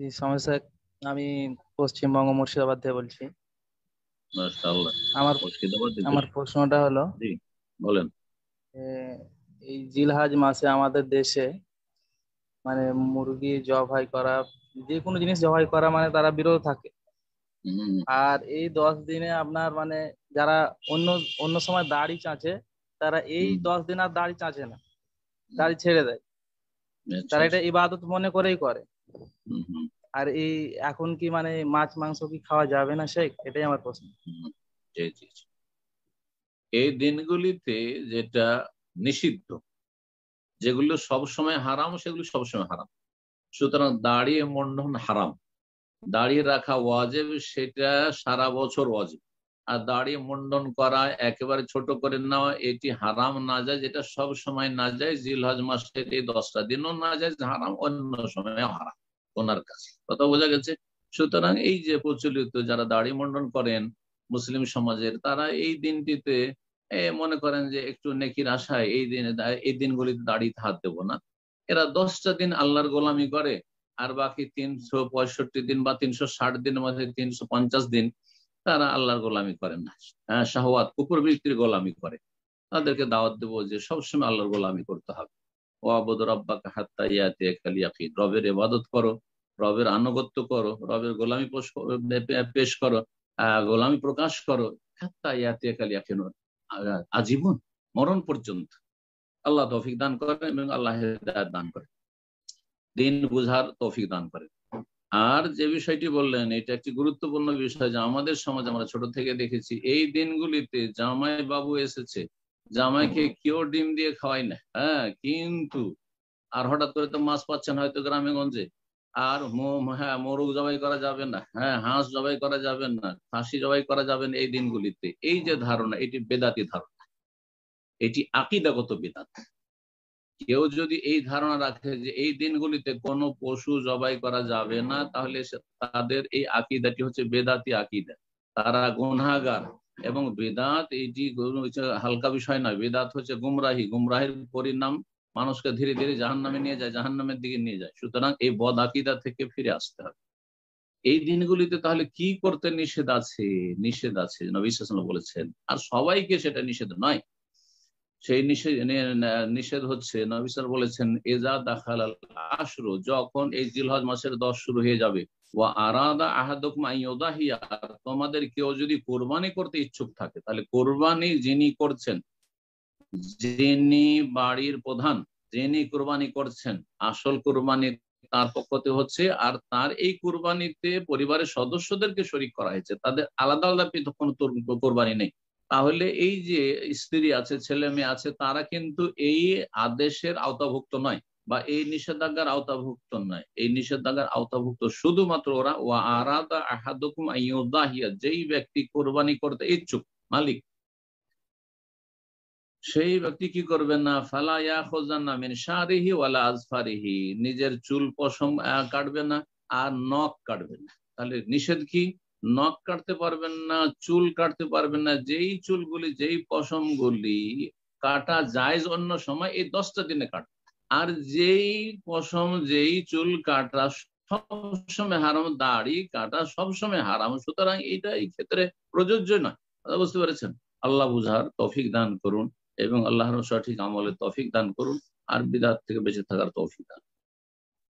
জি সমস্যা আমি পশ্চিমবঙ্গ মুর্শিদাবাদ থেকে বলছি আমার আমার প্রশ্নটা হলো বলেন এই জিলহাজ মাসে আমাদের দেশে মানে মুরগি জবাই করা যে কোনো জিনিস জবাই করা মানে তারা বিরত থাকে আর এই দশ দিনে আপনার মানে যারা অন্য অন্য সময় দাড়ি চাঁচে তারা এই দশ দিন আর দাড়ি চাঁচে না দাড়ি ছেড়ে দেয় আচ্ছা, তারা এটা আচ্ছা। ইবাদত মনে করেই করে আর এই এখন কি মানে মাছ মাংস কি খাওয়া যাবে না শেখ এটাই আমার প্রশ্ন জি জি এই দিনগুলিতে যেটা নিষিদ্ধ যেগুলো সবসময় হারাম সেগুলো সবসময় হারাম সুতরাং দাঁড়িয়ে মন্ডন হারাম দাঁড়িয়ে রাখা ওয়াজেব সেটা সারা বছর ওয়াজেব আর দাড়ি মুন্ডন করা একেবারে ছোট করে নেওয়া এটি হারাম না যায় যেটা সব সময় না যায় জিলহজ মাসের এই দশটা দিনও না যায় হারাম অন্য সময় হারাম ওনার কাছে কথা বোঝা গেছে সুতরাং এই যে প্রচলিত যারা দাড়ি মন্ডন করেন মুসলিম সমাজের তারা এই দিনটিতে মনে করেন যে একটু নেকির আশায় এই দিনে এই দিনগুলিতে দাড়ি হাত দেব না এরা দশটা দিন আল্লাহর গোলামি করে আর বাকি তিনশো পঁয়ষট্টি দিন বা তিনশো ষাট দিনের মধ্যে তিনশো পঞ্চাশ দিন তারা আল্লাহর গোলামি করেন না হ্যাঁ, শাহওয়াত কুকুর বৃত্তির গোলামি করে তাদেরকে দাওয়াত দেবো যে সবসময় আল্লাহর গোলামি করতে হবে ও আবদ রব্বাকে হাত্তা ইয়াতে কালিয়াকি রবের এবাদত করো রবের আনুগত্য করো রবের গোলামি পেশ করো গোলামি প্রকাশ করো হাত্তা ইয়াতে কালিয়াকিন আজীবন মরণ পর্যন্ত আল্লাহ তৌফিক দান করে এবং আল্লাহ দান করে দিন বুঝার তৌফিক দান করেন আর যে বিষয়টি বললেন এটা একটি গুরুত্বপূর্ণ বিষয় যে আমাদের সমাজ আমরা ছোট থেকে দেখেছি এই দিনগুলিতে জামাই বাবু এসেছে জামাইকে কেউ ডিম দিয়ে খাওয়াই না হ্যাঁ কিন্তু আর হঠাৎ করে তো মাছ পাচ্ছেন হয়তো গ্রামে গঞ্জে আর হ্যাঁ মোরগ জবাই করা যাবে না হ্যাঁ হাঁস জবাই করা যাবে না খাসি জবাই করা যাবে না এই দিনগুলিতে এই যে ধারণা এটি বেদাতি ধারণা এটি আকিদাগত বেদাত কেউ যদি এই ধারণা রাখে যে এই দিনগুলিতে কোনো পশু জবাই করা যাবে না তাহলে তাদের এই আকিদাটি হচ্ছে বেদাতি আকিদা তারা গুনাগার এবং বেদাত এটি হালকা বিষয় নয় বেদাত হচ্ছে গুমরাহি গুমরাহির পরিণাম মানুষকে ধীরে ধীরে জাহান নামে নিয়ে যায় জাহান নামের দিকে নিয়ে যায় সুতরাং এই বদ আকিদা থেকে ফিরে আসতে হবে এই দিনগুলিতে তাহলে কি করতে নিষেধ আছে নিষেধ আছে বলেছেন আর সবাইকে সেটা নিষেধ নয় সেই নিষেধ হচ্ছে নবিসার বলেছেন এজা দাখাল আশরু যখন এই জিলহজ মাসের দশ শুরু হয়ে যাবে আরাদা মাইয়োদাহিয়া তোমাদের কেউ যদি কোরবানি করতে ইচ্ছুক থাকে তাহলে কোরবানি যিনি করছেন যিনি বাড়ির প্রধান যিনি কোরবানি করছেন আসল কোরবানি তার পক্ষতে হচ্ছে আর তার এই কোরবানিতে পরিবারের সদস্যদেরকে শরিক করা হয়েছে তাদের আলাদা আলাদা কোনো কোরবানি নেই তাহলে এই যে স্ত্রী আছে ছেলে মেয়ে আছে তারা কিন্তু এই আদেশের আওতাভুক্ত নয় বা এই নিষেধাজ্ঞার আওতাভুক্ত নয় এই নিষেধাজ্ঞার আওতাভুক্ত শুধুমাত্র ওরা ও আরাদা আহাদুকুম যেই ব্যক্তি কোরবানি করতে ইচ্ছুক মালিক সেই ব্যক্তি কি করবেন না ফালায়া খোজান না মিন শাহরিহি ওয়ালা আজফারিহি নিজের চুল পশম কাটবে না আর নখ কাটবে না তাহলে নিষেধ কি নখ কাটতে পারবেন না চুল কাটতে পারবেন না যেই চুলগুলি যেই পশমগুলি কাটা জায়জ অন্য সময় এই দশটা দিনে কাট আর যেই পশম যেই চুল কাটা সবসময় হারাম দাড়ি কাটা সবসময় হারাম সুতরাং এটা এই ক্ষেত্রে প্রযোজ্য নয় বুঝতে পেরেছেন আল্লাহ বুঝার তফিক দান করুন এবং আল্লাহর সঠিক আমলে তফিক দান করুন আর বিদার থেকে বেঁচে থাকার তফিক দান